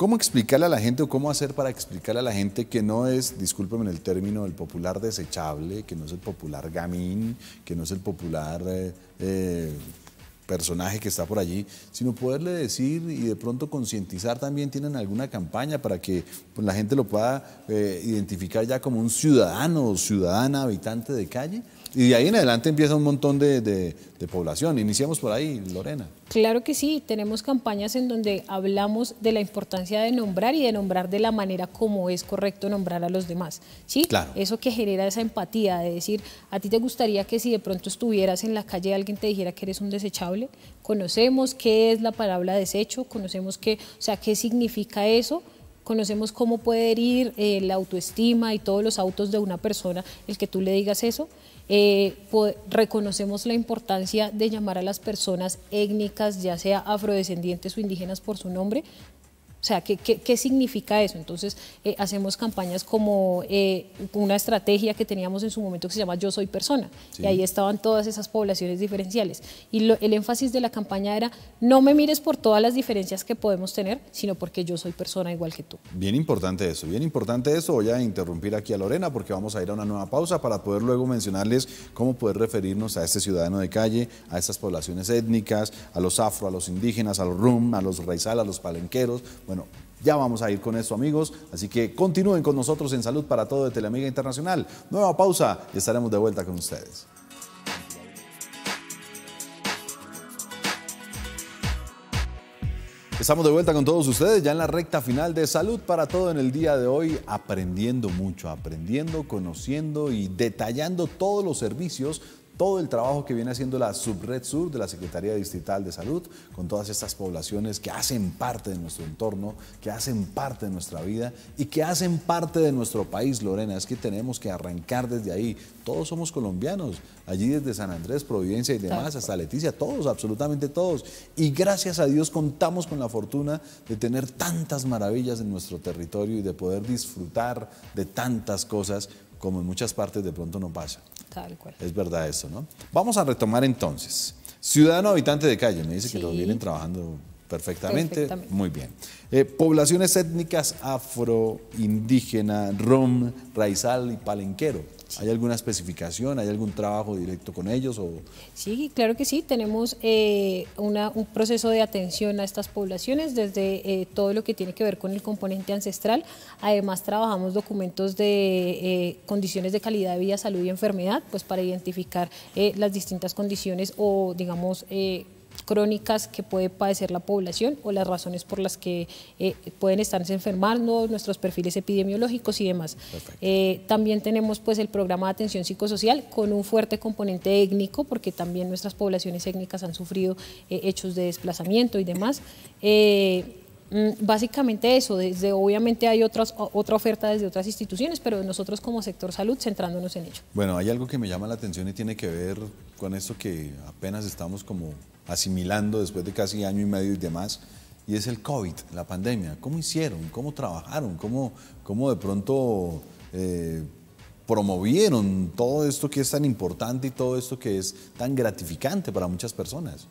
¿Cómo explicarle a la gente o cómo hacer para explicarle a la gente que no es, discúlpeme el término, el popular desechable, que no es el popular gamín, que no es el popular eh, eh, personaje que está por allí, sino poderle decir y de pronto concientizar también, tienen alguna campaña para que pues, la gente lo pueda eh, identificar ya como un ciudadano o ciudadana habitante de calle? Y de ahí en adelante empieza un montón de, de, población. Iniciamos por ahí, Lorena. Claro que sí, tenemos campañas en donde hablamos de la importancia de nombrar y de nombrar de la manera como es correcto nombrar a los demás. ¿sí? Claro. Eso que genera esa empatía de decir, a ti te gustaría que si de pronto estuvieras en la calle alguien te dijera que eres un desechable, conocemos qué es la palabra desecho, conocemos qué, o sea, qué significa eso conocemos cómo puede herir eh, la autoestima y todos los autos de una persona el que tú le digas eso. Eh, reconocemos la importancia de llamar a las personas étnicas, ya sea afrodescendientes o indígenas por su nombre, o sea, ¿qué, qué, qué significa eso? Entonces, eh, hacemos campañas como eh, una estrategia que teníamos en su momento que se llama Yo Soy Persona, y ahí estaban todas esas poblaciones diferenciales. Y el énfasis de la campaña era, no me mires por todas las diferencias que podemos tener, sino porque yo soy persona igual que tú. Bien importante eso, bien importante eso. Voy a interrumpir aquí a Lorena porque vamos a ir a una nueva pausa para poder luego mencionarles cómo poder referirnos a este ciudadano de calle, a estas poblaciones étnicas, a los afro, a los indígenas, a los rum, a los raizal, a los palenqueros. Bueno, ya vamos a ir con eso amigos. Así que continúen con nosotros en Salud para Todo de Teleamiga Internacional. Nueva pausa y estaremos de vuelta con ustedes. Estamos de vuelta con todos ustedes ya en la recta final de Salud para Todo en el día de hoy, aprendiendo mucho, aprendiendo, conociendo y detallando todos los servicios todo el trabajo que viene haciendo la subred sur de la Secretaría Distrital de Salud con todas estas poblaciones que hacen parte de nuestro entorno, que hacen parte de nuestra vida y que hacen parte de nuestro país, Lorena. Es que tenemos que arrancar desde ahí. Todos somos colombianos, allí desde San Andrés, Providencia y demás, hasta Leticia, todos, absolutamente todos. Y gracias a Dios contamos con la fortuna de tener tantas maravillas en nuestro territorio y de poder disfrutar de tantas cosas como en muchas partes de pronto no pasa. Es verdad eso, ¿no? Vamos a retomar entonces. Ciudadano habitante de calle, me dice que lo vienen trabajando perfectamente. Muy bien. Eh, poblaciones étnicas indígena, rom, raizal y palenquero. ¿Hay alguna especificación? ¿Hay algún trabajo directo con ellos? O... Sí, claro que sí. Tenemos eh, un proceso de atención a estas poblaciones desde eh, todo lo que tiene que ver con el componente ancestral. Además, trabajamos documentos de eh, condiciones de calidad de vida, salud y enfermedad, pues para identificar las distintas condiciones o, digamos, crónicas que puede padecer la población o las razones por las que eh, pueden estarse enfermando, nuestros perfiles epidemiológicos y demás. Eh, también tenemos pues el programa de atención psicosocial con un fuerte componente étnico porque también nuestras poblaciones étnicas han sufrido eh, hechos de desplazamiento y demás. Mm, básicamente eso, desde obviamente hay otras, otra oferta desde otras instituciones, pero nosotros como sector salud centrándonos en ello. Bueno, hay algo que me llama la atención y tiene que ver con esto que apenas estamos como asimilando después de casi año y medio y demás, y es el COVID, la pandemia. ¿Cómo hicieron? ¿Cómo trabajaron? ¿Cómo, cómo de pronto eh, promovieron todo esto que es tan importante y todo esto que es tan gratificante para muchas personas?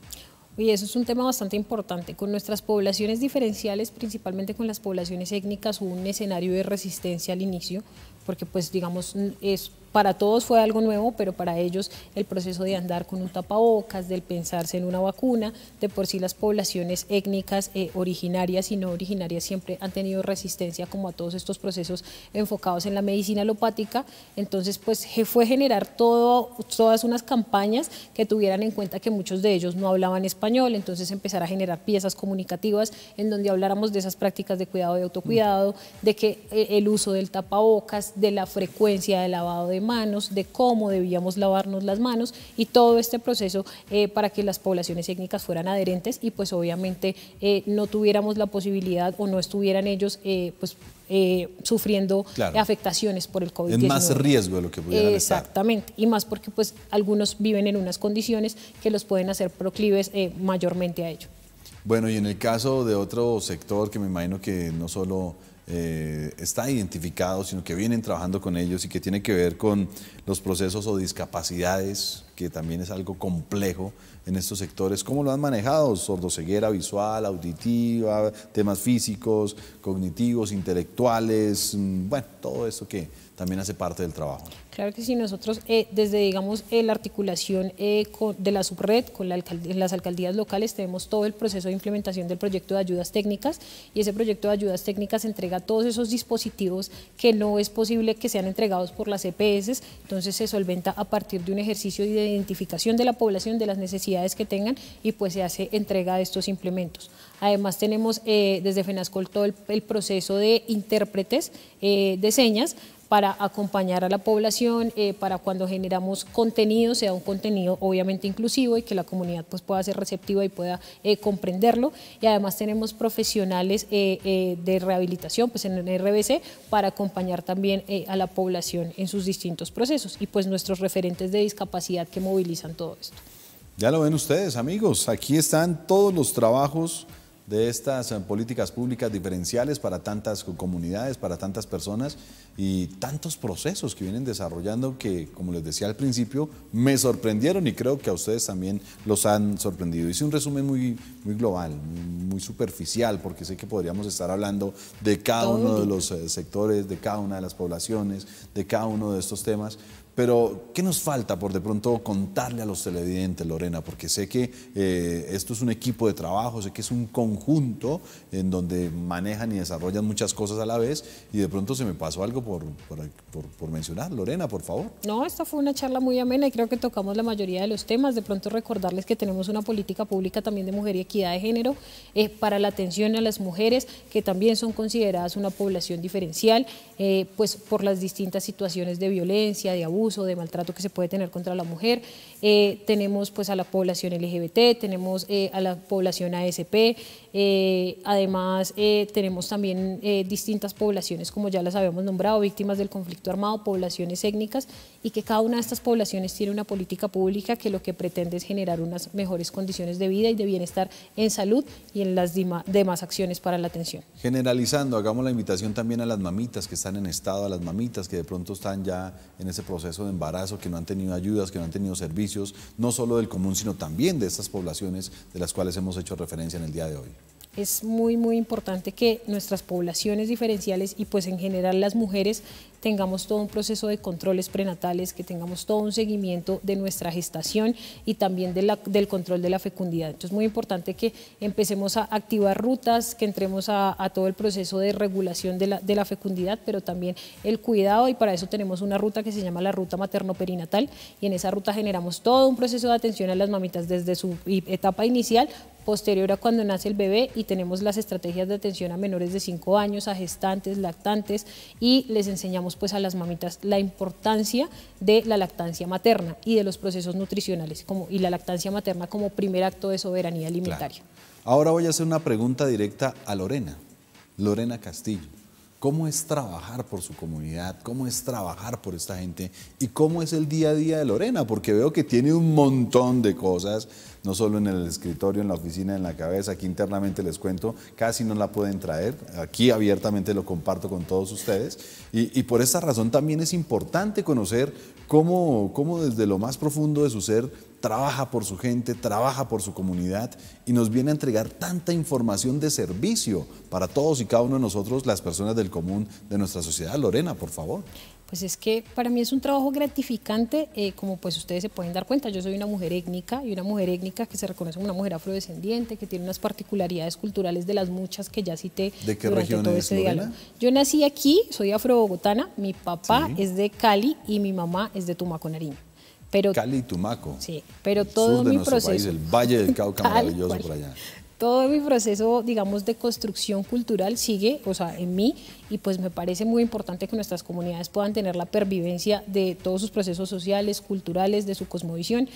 Y eso es un tema bastante importante. Con nuestras poblaciones diferenciales, principalmente con las poblaciones étnicas, hubo un escenario de resistencia al inicio, porque pues digamos es para todos fue algo nuevo, pero para ellos el proceso de andar con un tapabocas, del pensarse en una vacuna, de por sí las poblaciones étnicas eh, originarias y no originarias siempre han tenido resistencia como a todos estos procesos enfocados en la medicina alopática, entonces pues fue generar todo, todas unas campañas que tuvieran en cuenta que muchos de ellos no hablaban español, entonces empezar a generar piezas comunicativas en donde habláramos de esas prácticas de cuidado y autocuidado, de que eh, el uso del tapabocas, de la frecuencia de lavado de manos, de cómo debíamos lavarnos las manos y todo este proceso eh, para que las poblaciones étnicas fueran adherentes y pues obviamente eh, no tuviéramos la posibilidad o no estuvieran ellos eh, pues sufriendo afectaciones por el COVID-19. Es más riesgo de lo que pudieran Exactamente, y más porque pues algunos viven en unas condiciones que los pueden hacer proclives mayormente a ello. Bueno, y en el caso de otro sector que me imagino que no solo eh, está identificado, sino que vienen trabajando con ellos y que tiene que ver con los procesos o discapacidades que también es algo complejo en estos sectores. ¿Cómo lo han manejado? Sordoceguera visual, auditiva, temas físicos, cognitivos, intelectuales, mm, bueno, todo eso que también hace parte del trabajo. Claro que sí, nosotros eh, desde, digamos, eh, la articulación eh, de la subred con las alcaldías locales tenemos todo el proceso de implementación del proyecto de ayudas técnicas y ese proyecto de ayudas técnicas entrega todos esos dispositivos que no es posible que sean entregados por las EPS, entonces se solventa a partir de un ejercicio de identificación de la población, de las necesidades que tengan y pues se hace entrega de estos implementos. Además tenemos eh, desde FENASCOL todo el, proceso de intérpretes eh, de señas para acompañar a la población, eh, para cuando generamos contenido, sea un contenido obviamente inclusivo y que la comunidad pues, pueda ser receptiva y pueda eh, comprenderlo. Y además tenemos profesionales eh, de rehabilitación pues, en el RBC para acompañar también a la población en sus distintos procesos y pues nuestros referentes de discapacidad que movilizan todo esto. Ya lo ven ustedes, amigos, aquí están todos los trabajos de estas eh, políticas públicas diferenciales para tantas comunidades, para tantas personas y tantos procesos que vienen desarrollando que, como les decía al principio, me sorprendieron y creo que a ustedes también los han sorprendido. Hice un resumen muy, muy global, muy superficial, porque sé que podríamos estar hablando de cada uno de los eh, sectores, de cada una de las poblaciones, de cada uno de estos temas, pero, ¿qué nos falta por de pronto contarle a los televidentes, Lorena? Porque sé que eh, esto es un equipo de trabajo, sé que es un conjunto en donde manejan y desarrollan muchas cosas a la vez y de pronto se me pasó algo por, por, mencionar. Lorena, por favor. No, esta fue una charla muy amena y creo que tocamos la mayoría de los temas. De pronto recordarles que tenemos una política pública también de mujer y equidad de género eh, para la atención a las mujeres que también son consideradas una población diferencial, eh, pues por las distintas situaciones de violencia, de abuso uso de maltrato que se puede tener contra la mujer. Eh, tenemos pues a la población LGBT, tenemos eh, a la población ASP, eh, además tenemos también distintas poblaciones, como ya las habíamos nombrado, víctimas del conflicto armado, poblaciones étnicas y que cada una de estas poblaciones tiene una política pública que lo que pretende es generar unas mejores condiciones de vida y de bienestar en salud y en las demás acciones para la atención. Generalizando, hagamos la invitación también a las mamitas que están en estado, a las mamitas que de pronto están ya en ese proceso de embarazo, que no han tenido ayudas, que no han tenido servicios, no solo del común, sino también de estas poblaciones de las cuales hemos hecho referencia en el día de hoy es muy, muy importante que nuestras poblaciones diferenciales y pues en general las mujeres tengamos todo un proceso de controles prenatales, que tengamos todo un seguimiento de nuestra gestación y también del control de la fecundidad. Entonces es muy importante que empecemos a activar rutas, que entremos a, todo el proceso de regulación de la, fecundidad, pero también el cuidado y para eso tenemos una ruta que se llama la ruta materno-perinatal y en esa ruta generamos todo un proceso de atención a las mamitas desde su etapa inicial posterior a cuando nace el bebé y tenemos las estrategias de atención a menores de 5 años, a gestantes, lactantes y les enseñamos pues a las mamitas la importancia de la lactancia materna y de los procesos nutricionales como, y la lactancia materna como primer acto de soberanía alimentaria. Ahora voy a hacer una pregunta directa a Lorena, Lorena Castillo. ¿Cómo es trabajar por su comunidad? ¿Cómo es trabajar por esta gente? ¿Y cómo es el día a día de Lorena? Porque veo que tiene un montón de cosas no solo en el escritorio, en la oficina, en la cabeza, aquí internamente les cuento, casi no la pueden traer, aquí abiertamente lo comparto con todos ustedes y, por esta razón también es importante conocer cómo, cómo desde lo más profundo de su ser trabaja por su gente, trabaja por su comunidad y nos viene a entregar tanta información de servicio para todos y cada uno de nosotros, las personas del común de nuestra sociedad. Lorena, por favor pues es que para mí es un trabajo gratificante, eh, como pues ustedes se pueden dar cuenta, yo soy una mujer étnica y una mujer étnica que se reconoce como una mujer afrodescendiente, que tiene unas particularidades culturales de las muchas que ya cité ¿De qué región todo este Lorena? diálogo. Yo nací aquí, soy afrobogotana, mi papá es de Cali y mi mamá es de Tumaco, Nariño. Pero, Cali y Tumaco. Sí, pero todo mi proceso. País, el Valle del Cauca maravilloso por allá todo mi proceso, digamos, de construcción cultural sigue, o sea, en mí, y pues me parece muy importante que nuestras comunidades puedan tener la pervivencia de todos sus procesos sociales, culturales, de su cosmovisión,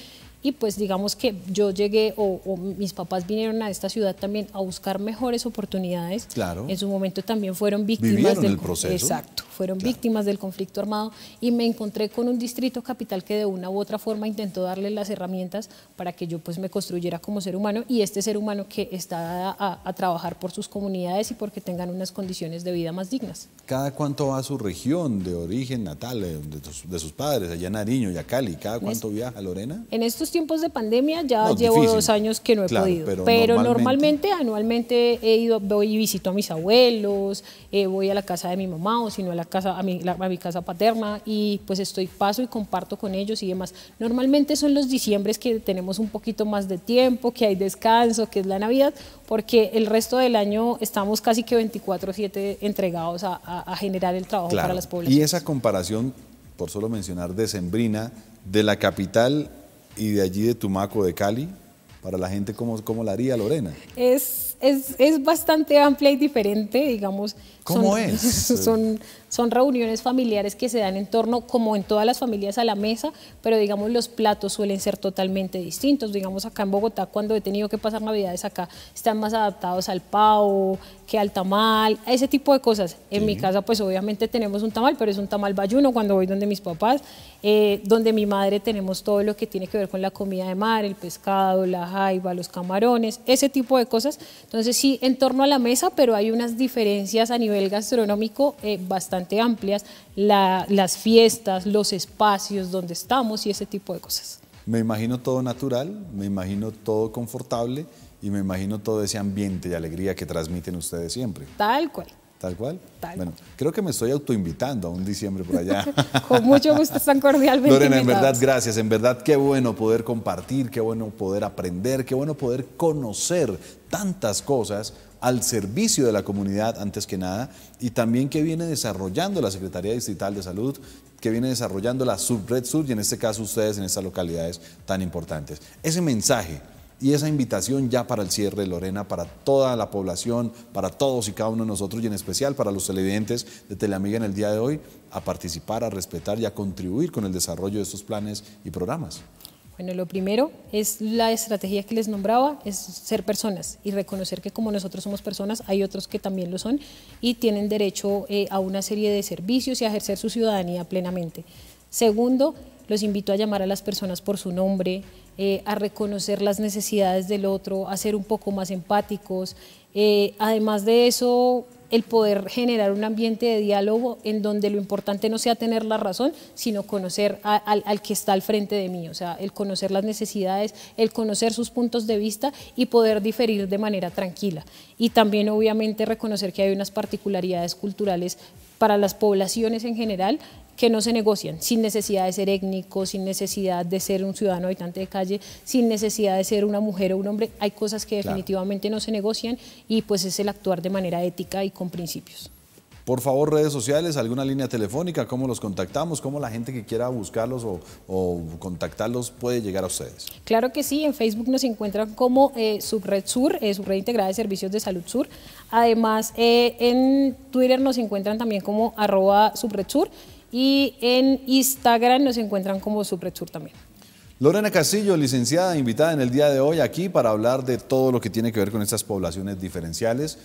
y pues digamos que yo llegué o, mis papás vinieron a esta ciudad también a buscar mejores oportunidades. Claro. En su momento también fueron víctimas del proceso. Exacto, fueron víctimas del conflicto armado y me encontré con un distrito capital que de una u otra forma intentó darle las herramientas para que yo pues me construyera como ser humano y este ser humano que está a, trabajar por sus comunidades y porque tengan unas condiciones de vida más dignas. ¿Cada cuánto va a su región de origen natal, eh, de, sus, de sus padres, allá en Nariño y a Cali? ¿Cada cuánto viaja viaja Lorena? En tiempos de pandemia ya llevo dos años que no he podido. Pero, normalmente, anualmente he ido, voy y visito a mis abuelos, eh, voy a la casa de mi mamá o si no a la casa, a mi, casa paterna y pues estoy paso y comparto con ellos y demás. Normalmente son los diciembres que tenemos un poquito más de tiempo, que hay descanso, que es la Navidad, porque el resto del año estamos casi que 24/7 entregados a, generar el trabajo para las poblaciones. Y esa comparación, por solo mencionar, decembrina de la capital y de allí de Tumaco, de Cali, para la gente, ¿cómo, cómo la haría Lorena? Es, es, bastante amplia y diferente, digamos. ¿Cómo es? Son son reuniones familiares que se dan en torno, como en todas las familias, a la mesa, pero digamos los platos suelen ser totalmente distintos. Digamos acá en Bogotá, cuando he tenido que pasar navidades acá, están más adaptados al pavo, que al tamal, a ese tipo de cosas. En mi casa, pues obviamente tenemos un tamal, pero es un tamal bayuno cuando voy donde mis papás, eh, donde mi madre tenemos todo lo que tiene que ver con la comida de mar, el pescado, la jaiba, los camarones, ese tipo de cosas. Entonces sí, en torno a la mesa, pero hay unas diferencias a nivel gastronómico eh, bastante amplias, la, las fiestas, los espacios donde estamos y ese tipo de cosas. Me imagino todo natural, me imagino todo confortable y me imagino todo ese ambiente y alegría que transmiten ustedes siempre. Tal cual. Tal cual. bueno, creo que me estoy autoinvitando a un diciembre por allá. Con mucho gusto, tan cordialmente. Lorena, en verdad, gracias. En verdad, qué bueno poder compartir, qué bueno poder aprender, qué bueno poder conocer tantas cosas al servicio de la comunidad antes que nada y también que viene desarrollando la Secretaría Distrital de Salud, que viene desarrollando la subred sur y en este caso ustedes en estas localidades tan importantes. Ese mensaje y esa invitación ya para el cierre, Lorena, para toda la población, para todos y cada uno de nosotros y en especial para los televidentes de Teleamiga en el día de hoy, a participar, a respetar y a contribuir con el desarrollo de estos planes y programas. Bueno, lo primero es la estrategia que les nombraba, es ser personas y reconocer que como nosotros somos personas, hay otros que también lo son y tienen derecho eh, a una serie de servicios y a ejercer su ciudadanía plenamente. Segundo, los invito a llamar a las personas por su nombre, eh, a reconocer las necesidades del otro, a ser un poco más empáticos. Eh, además de eso, el poder generar un ambiente de diálogo en donde lo importante no sea tener la razón, sino conocer al, al, que está al frente de mí, o sea, el conocer las necesidades, el conocer sus puntos de vista y poder diferir de manera tranquila. Y también obviamente reconocer que hay unas particularidades culturales para las poblaciones en general que no se negocian, sin necesidad de ser étnico, sin necesidad de ser un ciudadano habitante de calle, sin necesidad de ser una mujer o un hombre. Hay cosas que definitivamente no se negocian y pues es el actuar de manera ética y con principios. Por favor, redes sociales, alguna línea telefónica, cómo los contactamos, cómo la gente que quiera buscarlos o, contactarlos puede llegar a ustedes. Claro que sí, en Facebook nos encuentran como eh, Subred Sur, eh, Subred Integrada de Servicios de Salud Sur. Además, eh, en Twitter nos encuentran también como arroba Subred Sur y en Instagram nos encuentran como Sur también. Lorena Castillo, licenciada, invitada en el día de hoy aquí para hablar de todo lo que tiene que ver con estas poblaciones diferenciales.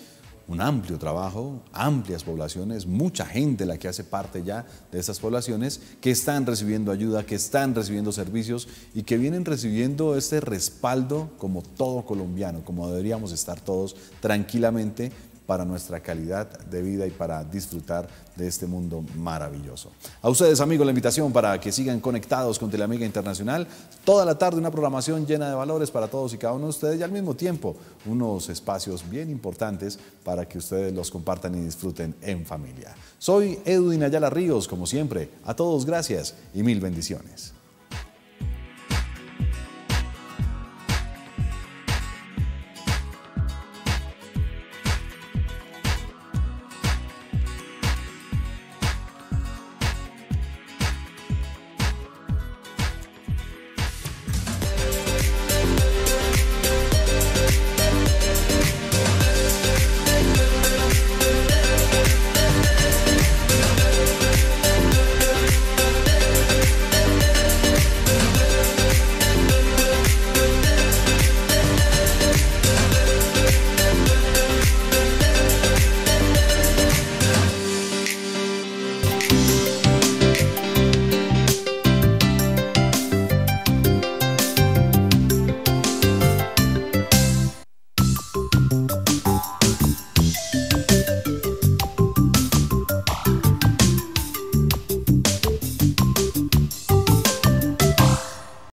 Un amplio trabajo, amplias poblaciones, mucha gente la que hace parte ya de estas poblaciones que están recibiendo ayuda, que están recibiendo servicios y que vienen recibiendo este respaldo como todo colombiano, como deberíamos estar todos tranquilamente para nuestra calidad de vida y para disfrutar de este mundo maravilloso. A ustedes, amigos, la invitación para que sigan conectados con Teleamiga Internacional. Toda la tarde una programación llena de valores para todos y cada uno de ustedes y al mismo tiempo unos espacios bien importantes para que ustedes los compartan y disfruten en familia. Soy Edwin Ayala Ríos, como siempre. A todos gracias y mil bendiciones.